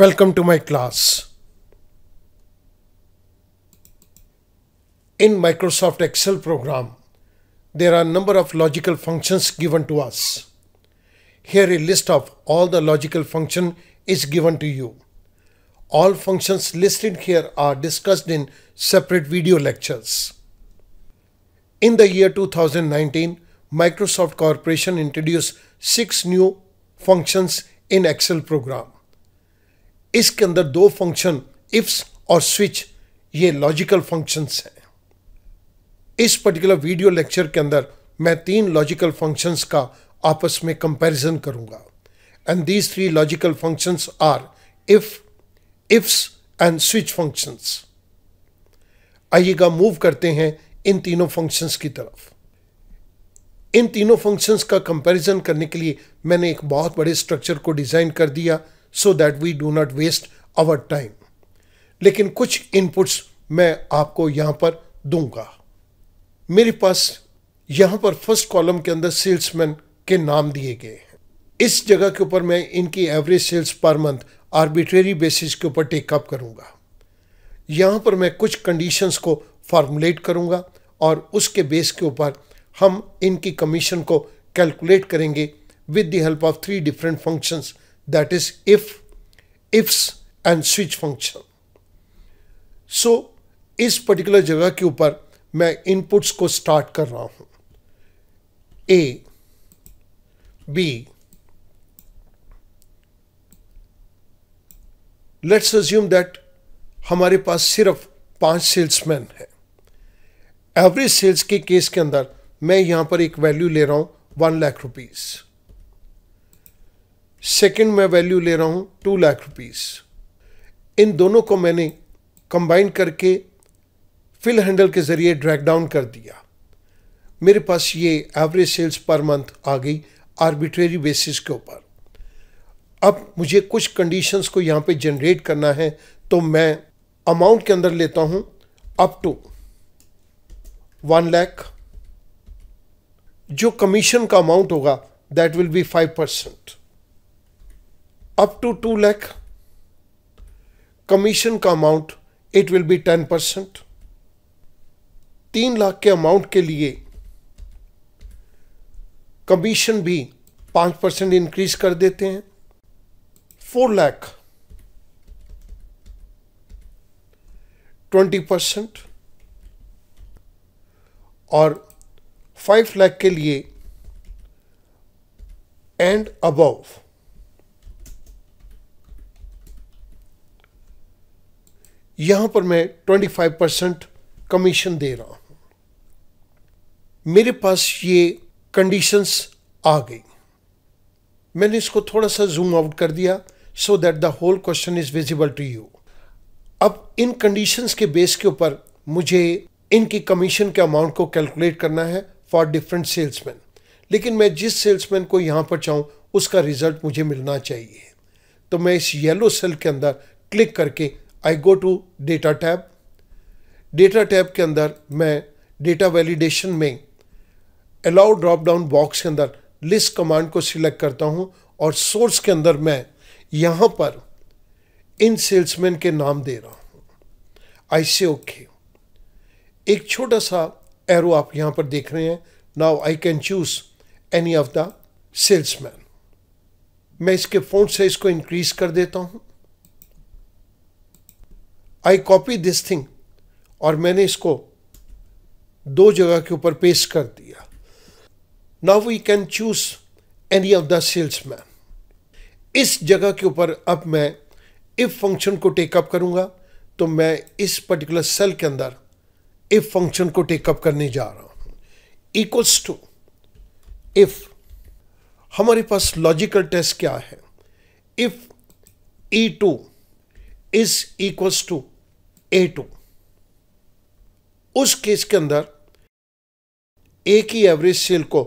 Welcome to my class. In Microsoft Excel program, there are a number of logical functions given to us. Here a list of all the logical function is given to you. All functions listed here are discussed in separate video lectures. In the year 2019, Microsoft Corporation introduced six new functions in Excel program. इसके अंदर दो function IFS और switch ये logical functions हैं इस particular video lecture के अंदर मैं तीन लॉजिकल फंक्शंस का आपस में कंपैरिजन करूंगा and these three logical functions are if IFS and switch functions आइएगा मूव करते हैं इन तीनों फंक्शंस की तरफ इन तीनों फंक्शंस का कंपैरिजन करने के लिए मैंने एक बहुत बड़े स्ट्रक्चर को डिज़ाइन कर दिया so that we do not waste our time लेकिन कुछ इनपुट्स मैं आपको यहां पर दूंगा मेरे पास यहां पर फर्स्ट कॉलम के अंदर सेल्समैन के नाम दिए गए हैं इस जगह के ऊपर मैं इनकी average sales per month arbitrary basis के ऊपर टेकअप करूंगा यहां पर मैं कुछ कंडीशंस को फार्मुलेट करूंगा और उसके बेस के ऊपर हम इनकी कमीशन को कैलकुलेट करेंगे with the help of three different functions that is if, ifs and switch function so इस पर्टिकुलर जगह के ऊपर मैं इनपुट्स को स्टार्ट कर रहा हूं A B let's assume that हमारे पास सिर्फ पांच सेल्समैन है एवरेज सेल्स के केस के अंदर मैं यहां पर एक वैल्यू ले रहा हूं वन लाख रुपीज़ सेकंड मैं वैल्यू ले रहा हूँ टू लाख रुपीस इन दोनों को मैंने कंबाइन करके फिल हैंडल के ज़रिए ड्रैग डाउन कर दिया मेरे पास ये एवरेज सेल्स पर मंथ आ गई आर्बिट्रेरी बेसिस के ऊपर अब मुझे कुछ कंडीशंस को यहाँ पे जनरेट करना है तो मैं अमाउंट के अंदर लेता हूँ अप टू वन लैख जो कमीशन का अमाउंट होगा that will be five percent up to two lakh commission का amount it will be ten percent तीन लाख के अमाउंट के लिए कमीशन भी पांच परसेंट इंक्रीज कर देते हैं फोर लैख ट्वेंटी परसेंट और फाइव लैख के लिए एंड अबव यहां पर मैं 25 परसेंट कमीशन दे रहा हूं मेरे पास ये कंडीशंस आ गई मैंने इसको थोड़ा सा जूम आउट कर दिया so that the whole question is visible to you अब इन कंडीशंस के बेस के ऊपर मुझे इनकी कमीशन के अमाउंट को कैलकुलेट करना है फॉर डिफरेंट सेल्समैन लेकिन मैं जिस सेल्समैन को यहां पर चाहूं उसका रिजल्ट मुझे मिलना चाहिए तो मैं इस येलो सेल के अंदर क्लिक करके I go to data tab data tab के अंदर मैं डेटा वैलिडेशन में अलाउ ड्रॉप डाउन बॉक्स के अंदर लिस्ट कमांड को सिलेक्ट करता हूँ और सोर्स के अंदर मैं यहाँ पर इन सेल्समैन के नाम दे रहा हूँ आई से ओके एक छोटा सा एरो आप यहाँ पर देख रहे हैं now I can choose any of the salesman मैं इसके फोन साइज को इंक्रीज कर देता हूँ आई कॉपी दिस थिंग और मैंने इसको दो जगह के ऊपर पेश कर दिया now we can choose any of the salesman इस जगह के ऊपर अब मैं इफ फंक्शन को टेकअप करूंगा तो मैं इस पर्टिकुलर सेल के अंदर इफ फंक्शन को टेकअप करने जा रहा हूं इक्वल्स टू इफ हमारे पास लॉजिकल टेस्ट क्या है if E two is equals to A two उस केस के अंदर ए की एवरेज सेल को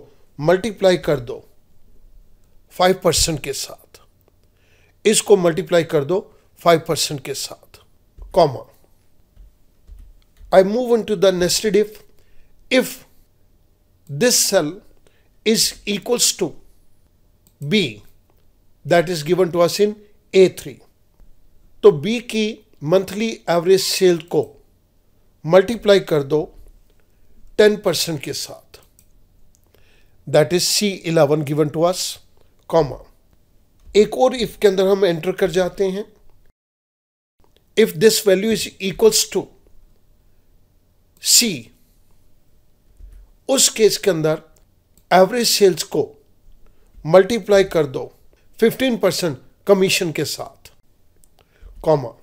मल्टीप्लाई कर दो फाइव परसेंट के साथ इसको मल्टीप्लाई कर दो फाइव परसेंट के साथ comma I move in to the nested if if cell is equals to B that is given to us in A three तो बी की मंथली एवरेज सेल को मल्टीप्लाई कर दो 10 परसेंट के साथ that is C eleven given to us comma एक और if के अंदर हम एंटर कर जाते हैं if this value is equals to C उस केस के अंदर एवरेज सेल्स को मल्टीप्लाई कर दो 15 परसेंट कमीशन के साथ comma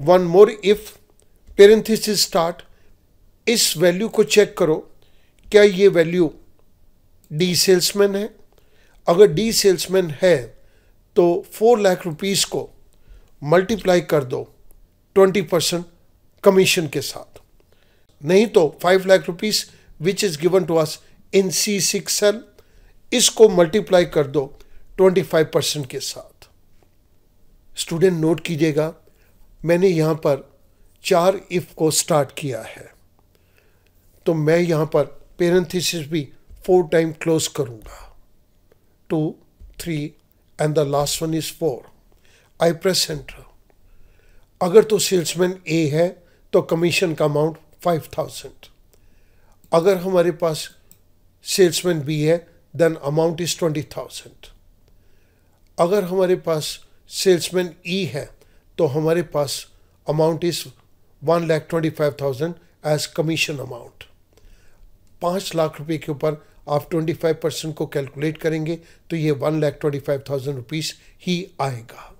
one more if parenthesis start इस वैल्यू को चेक करो क्या ये वैल्यू डी सेल्समैन है अगर डी सेल्समैन है तो फोर लाख रुपीस को मल्टीप्लाई कर दो ट्वेंटी परसेंट कमीशन के साथ नहीं तो five lakh rupees which is given to us in C six L इसको मल्टीप्लाई कर दो ट्वेंटी फाइव परसेंट के साथ स्टूडेंट नोट कीजिएगा मैंने यहाँ पर चार इफ़ को स्टार्ट किया है तो मैं यहाँ पर पेरेंथिस भी फोर टाइम क्लोज करूँगा two three and the last one is four I press enter अगर तो सेल्समैन ए है तो कमीशन का अमाउंट फाइव थाउजेंड अगर हमारे पास सेल्समैन बी है then amount is twenty thousand अगर हमारे पास सेल्समैन ई e है तो हमारे पास amount is one lakh twenty five thousand as commission amount पाँच लाख रुपए के ऊपर आप ट्वेंटी फाइव परसेंट को कैलकुलेट करेंगे तो ये one lakh twenty five thousand rupees ही आएगा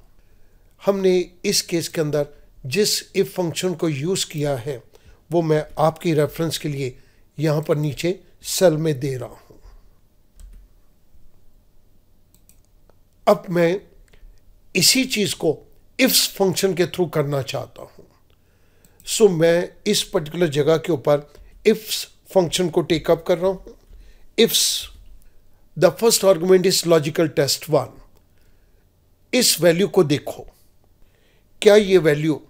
हमने इस केस के अंदर जिस इफ फंक्शन को यूज़ किया है वो मैं आपकी रेफरेंस के लिए यहाँ पर नीचे सेल में दे रहा हूँ अब मैं इसी चीज़ को इफ्स फंक्शन के थ्रू करना चाहता हूँ सो so, मैं इस पर्टिकुलर जगह के ऊपर इफ्स फंक्शन को टेकअप कर रहा हूँ ifs the first argument is logical test one इस वैल्यू को देखो क्या ये वैल्यू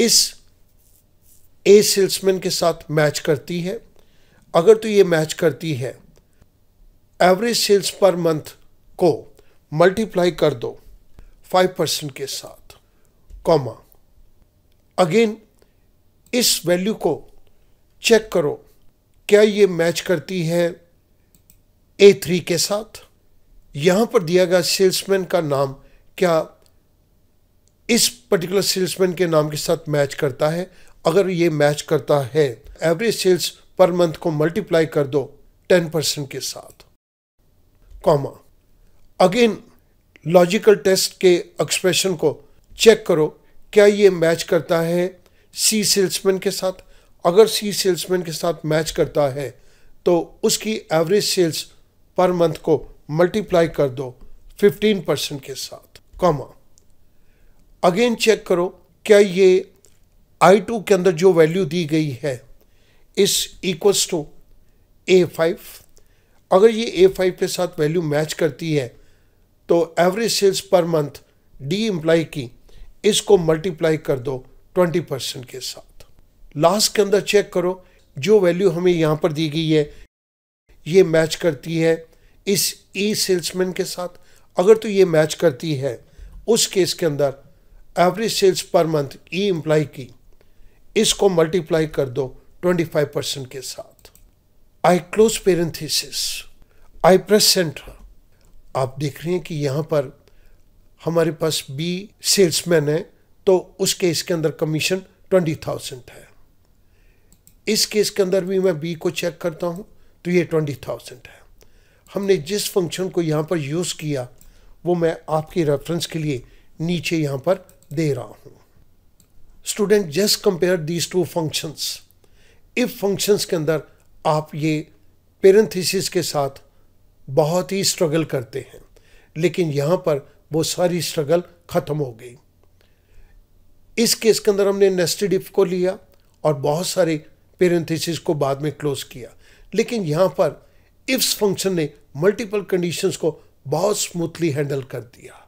इस ए सेल्समैन के साथ मैच करती है अगर तो ये मैच करती है एवरेज सेल्स पर मंथ को मल्टीप्लाई कर दो फाइव परसेंट के साथ कॉमा अगेन इस वैल्यू को चेक करो क्या ये मैच करती है ए थ्री के साथ यहां पर दिया गया सेल्समैन का नाम क्या इस पर्टिकुलर सेल्समैन के नाम के साथ मैच करता है अगर ये मैच करता है एवरेज सेल्स पर मंथ को मल्टीप्लाई कर दो टेन परसेंट के साथ कॉमा अगेन लॉजिकल टेस्ट के एक्सप्रेशन को चेक करो क्या ये मैच करता है सी सेल्समैन के साथ अगर सी सेल्समैन के साथ मैच करता है तो उसकी एवरेज सेल्स पर मंथ को मल्टीप्लाई कर दो 15 परसेंट के साथ कॉमा अगेन चेक करो क्या ये आई टू के अंदर जो वैल्यू दी गई है इस इक्वल्स टू ए फाइव अगर ये ए फाइव के साथ वैल्यू मैच करती है तो average sales per month D employee की इसको मल्टीप्लाई कर दो 20 परसेंट के साथ लास्ट के अंदर चेक करो जो वैल्यू हमें यहाँ पर दी गई है ये मैच करती है इस ई सेल्समैन के साथ अगर तो ये मैच करती है उस केस के अंदर average sales per month E employee की इसको मल्टीप्लाई कर दो 25 परसेंट के साथ I close parenthesis I press enter आप देख रहे हैं कि यहाँ पर हमारे पास बी सेल्समैन है तो उस केस के अंदर कमीशन ट्वेंटी थाउजेंड है इस केस के अंदर भी मैं बी को चेक करता हूँ तो ये ट्वेंटी थाउजेंड है हमने जिस फंक्शन को यहाँ पर यूज़ किया वो मैं आपकी रेफरेंस के लिए नीचे यहाँ पर दे रहा हूँ student just compare these two functions if functions के अंदर आप ये पेरेंथिस के साथ बहुत ही स्ट्रगल करते हैं लेकिन यहाँ पर वो सारी स्ट्रगल ख़त्म हो गई इस केस के अंदर हमने नेस्टेड इफ को लिया और बहुत सारे पेरेंथिस को बाद में क्लोज किया लेकिन यहाँ पर इफ्स फंक्शन ने मल्टीपल कंडीशंस को बहुत स्मूथली हैंडल कर दिया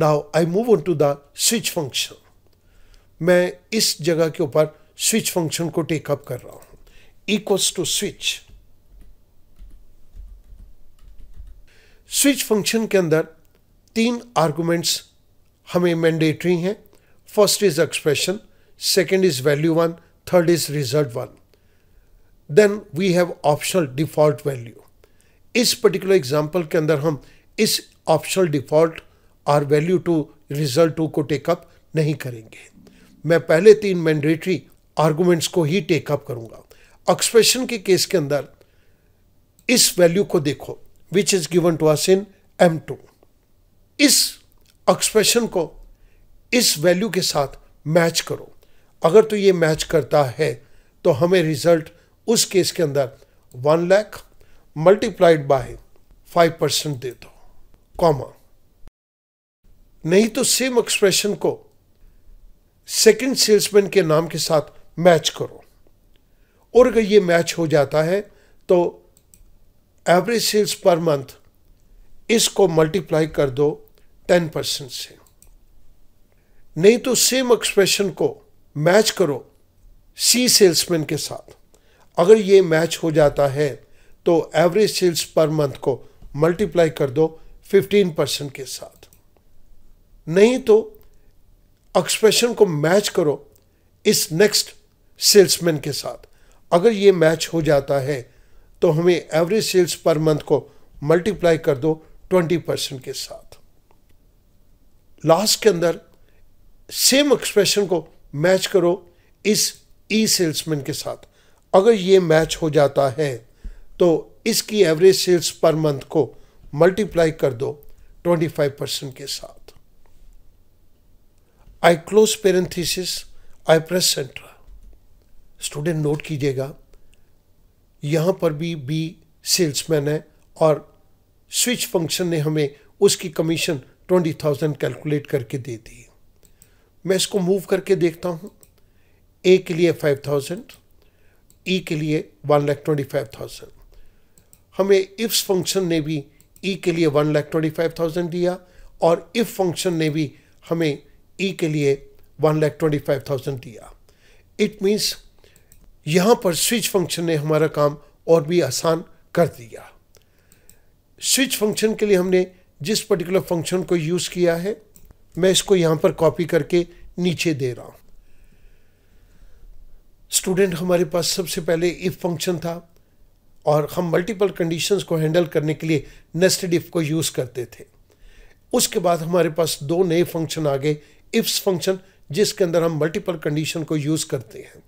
now I move on to the switch function मैं इस जगह के ऊपर स्विच फंक्शन को टेकअप कर रहा हूँ equals to switch switch function के अंदर तीन आर्गूमेंट्स हमें मैंडेटरी हैं first is expression second is value one third is result one then we have optional default value इस पर्टिकुलर एग्जाम्पल के अंदर हम इस ऑप्शनल डिफॉल्ट और वैल्यू टू रिजल्ट टू को टेकअप नहीं करेंगे मैं पहले तीन मैंडेटरी आर्गूमेंट्स को ही टेकअप करूँगा एक्सप्रेशन के केस के अंदर इस वैल्यू को देखो is given to us in M two इस एक्सप्रेशन को इस वैल्यू के साथ मैच करो अगर तो ये मैच करता है तो हमें रिजल्ट उस केस के अंदर one lakh multiplied by five percent दे दो कॉमा नहीं तो सेम एक्सप्रेशन को सेकंड सेल्समैन के नाम के साथ मैच करो और अगर ये मैच हो जाता है तो एवरेज सेल्स पर मंथ इसको मल्टीप्लाई कर दो टेन परसेंट से नहीं तो सेम एक्सप्रेशन को मैच करो सी सेल्समैन के साथ अगर ये मैच हो जाता है तो एवरेज सेल्स पर मंथ को मल्टीप्लाई कर दो फिफ्टीन परसेंट के साथ नहीं तो एक्सप्रेशन को मैच करो इस नेक्स्ट सेल्समैन के साथ अगर ये मैच हो जाता है तो हमें एवरेज सेल्स पर मंथ को मल्टीप्लाई कर दो 20 परसेंट के साथ लास्ट के अंदर सेम एक्सप्रेशन को मैच करो इस ई सेल्समैन के साथ अगर ये मैच हो जाता है तो इसकी एवरेज सेल्स पर मंथ को मल्टीप्लाई कर दो 25 परसेंट के साथ I close parenthesis I press enter student note कीजिएगा यहाँ पर भी बी सेल्समैन है और स्विच फंक्शन ने हमें उसकी कमीशन ट्वेंटी थाउजेंड कैलकुलेट करके दे दी मैं इसको मूव करके देखता हूँ ए के लिए फाइव थाउजेंड ई के लिए one lakh twenty five thousand हमें इफ्स फंक्शन ने भी ई e के लिए one lakh twenty five thousand दिया और इफ फंक्शन ने भी हमें ई e के लिए one lakh twenty five thousand दिया इट मीन्स यहाँ पर स्विच फंक्शन ने हमारा काम और भी आसान कर दिया स्विच फंक्शन के लिए हमने जिस पर्टिकुलर फंक्शन को यूज़ किया है मैं इसको यहाँ पर कॉपी करके नीचे दे रहा हूँ स्टूडेंट हमारे पास सबसे पहले इफ़ फंक्शन था और हम मल्टीपल कंडीशंस को हैंडल करने के लिए नेस्टेड इफ़ को यूज़ करते थे उसके बाद हमारे पास दो नए फंक्शन आ गए इफ़्स फंक्शन जिसके अंदर हम मल्टीपल कंडीशन को यूज़ करते हैं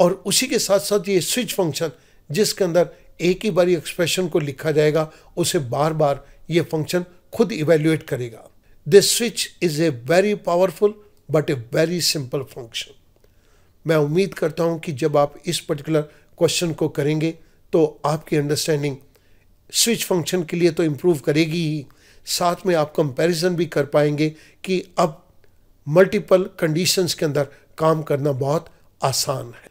और उसी के साथ साथ ये स्विच फंक्शन जिसके अंदर एक ही बारी एक्सप्रेशन को लिखा जाएगा उसे बार बार ये फंक्शन खुद इवेल्युएट करेगा this switch is a very powerful but a very simple function मैं उम्मीद करता हूँ कि जब आप इस पर्टिकुलर क्वेश्चन को करेंगे तो आपकी अंडरस्टैंडिंग स्विच फंक्शन के लिए तो इम्प्रूव करेगी ही साथ में आप कंपैरिजन भी कर पाएंगे कि अब मल्टीपल कंडीशंस के अंदर काम करना बहुत आसान है